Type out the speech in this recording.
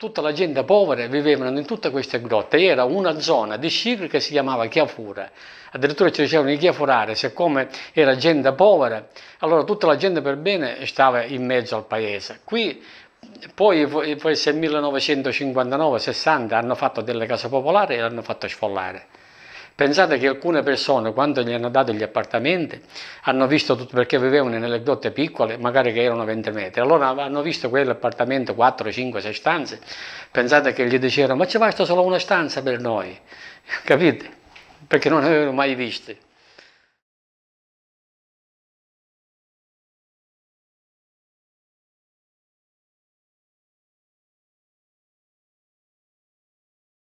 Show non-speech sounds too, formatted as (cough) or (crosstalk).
tutta la gente povera vivevano in tutte queste grotte e era una zona di Shikri che si chiamava Chiafura. Addirittura ci dicevano i Chiafurare, siccome era gente povera, allora tutta la gente per bene stava in mezzo al paese. Qui poi forse 1959-60 hanno fatto delle case popolari e le hanno fatto sfollare. Pensate che alcune persone, quando gli hanno dato gli appartamenti, hanno visto tutto perché vivevano nelle grotte piccole, magari che erano 20 metri. Allora hanno visto quell'appartamento 4, 5, 6 stanze. Pensate che gli dicevano: Ma ci basta solo una stanza per noi, (laughs) capite? Perché non ne avevano mai viste.